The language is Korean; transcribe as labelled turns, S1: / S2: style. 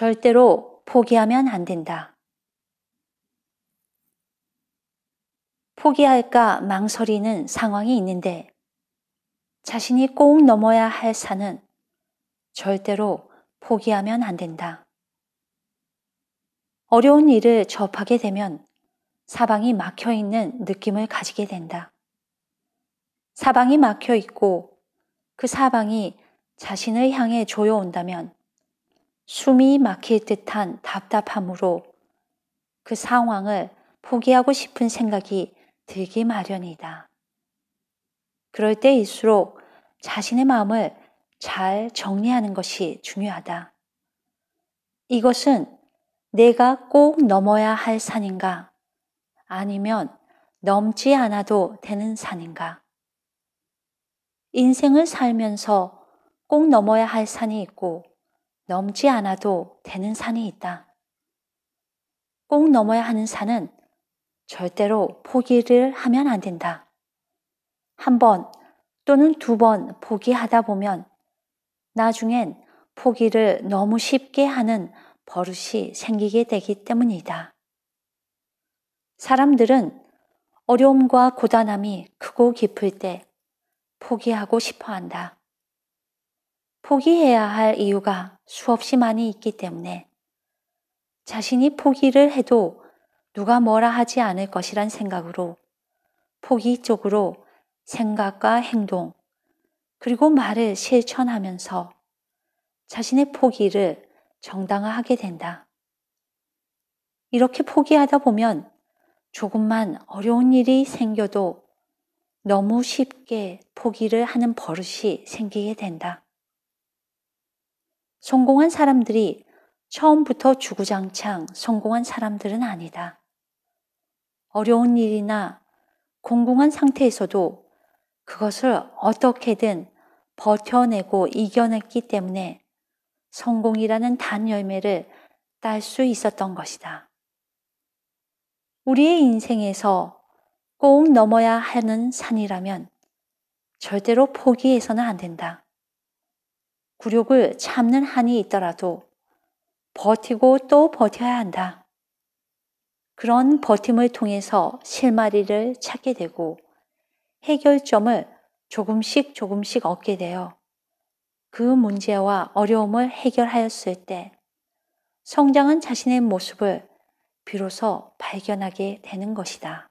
S1: 절대로 포기하면 안 된다. 포기할까 망설이는 상황이 있는데 자신이 꼭 넘어야 할 산은 절대로 포기하면 안 된다. 어려운 일을 접하게 되면 사방이 막혀 있는 느낌을 가지게 된다. 사방이 막혀 있고 그 사방이 자신을 향해 조여온다면 숨이 막힐 듯한 답답함으로 그 상황을 포기하고 싶은 생각이 들기 마련이다. 그럴 때일수록 자신의 마음을 잘 정리하는 것이 중요하다. 이것은 내가 꼭 넘어야 할 산인가? 아니면 넘지 않아도 되는 산인가? 인생을 살면서 꼭 넘어야 할 산이 있고 넘지 않아도 되는 산이 있다. 꼭 넘어야 하는 산은 절대로 포기를 하면 안 된다. 한 번 또는 두 번 포기하다 보면 나중엔 포기를 너무 쉽게 하는 버릇이 생기게 되기 때문이다. 사람들은 어려움과 고단함이 크고 깊을 때 포기하고 싶어 한다. 포기해야 할 이유가 수없이 많이 있기 때문에 자신이 포기를 해도 누가 뭐라 하지 않을 것이란 생각으로 포기 쪽으로 생각과 행동 그리고 말을 실천하면서 자신의 포기를 정당화하게 된다. 이렇게 포기하다 보면 조금만 어려운 일이 생겨도 너무 쉽게 포기를 하는 버릇이 생기게 된다. 성공한 사람들이 처음부터 주구장창 성공한 사람들은 아니다. 어려운 일이나 공공한 상태에서도 그것을 어떻게든 버텨내고 이겨냈기 때문에 성공이라는 단 열매를 딸 수 있었던 것이다. 우리의 인생에서 꼭 넘어야 하는 산이라면 절대로 포기해서는 안 된다. 굴욕을 참는 한이 있더라도 버티고 또 버텨야 한다. 그런 버팀을 통해서 실마리를 찾게 되고 해결점을 조금씩 조금씩 얻게 되어 그 문제와 어려움을 해결하였을 때성장은 자신의 모습을 비로소 발견하게 되는 것이다.